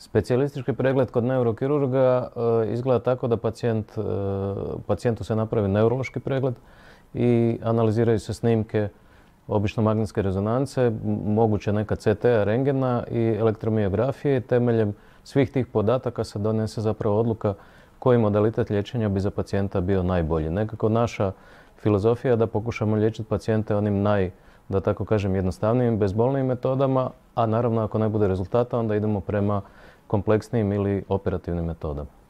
Specijalistički pregled kod neurokirurga e, izgleda tako da pacijent, e, pacijentu se napravi neurološki pregled i analiziraju se snimke obično magnetske rezonance, moguće neka CT, rengena i elektromiografije. Temeljem svih tih podataka se donese zapravo odluka koji modalitet liječenja bi za pacijenta bio najbolji. Nekako naša filozofija je da pokušamo liječiti pacijente onim naj da tako kažem, jednostavnijim, bezbolnijim metodama, a naravno ako ne bude rezultata onda idemo prema kompleksnijim ili operativnim metodama.